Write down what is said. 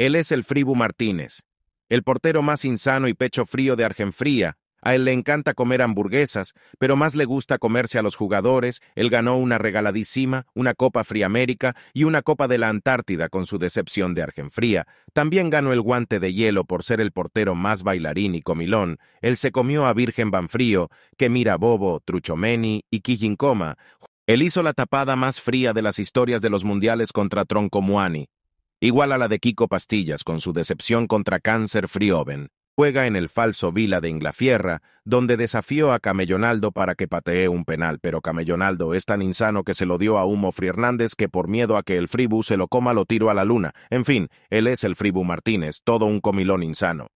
Él es el Fribu Martínez, el portero más insano y pecho frío de Argenfría. A él le encanta comer hamburguesas, pero más le gusta comerse a los jugadores. Él ganó una regaladísima, una Copa Fría América y una Copa de la Antártida con su decepción de Argenfría. También ganó el guante de hielo por ser el portero más bailarín y comilón. Él se comió a Virgen Banfrío, que mira Bobo, Truchomeni y Kijinkoma. Él hizo la tapada más fría de las historias de los mundiales contra Troncomuani igual a la de Kiko Pastillas con su decepción contra Cáncer Frioven, juega en el falso Vila de Inglafierra, donde desafió a Camellonaldo para que patee un penal, pero Camellonaldo es tan insano que se lo dio a Humo Fri Hernández que por miedo a que el Fribu se lo coma lo tiro a la luna. En fin, él es el Fribu Martínez, todo un comilón insano.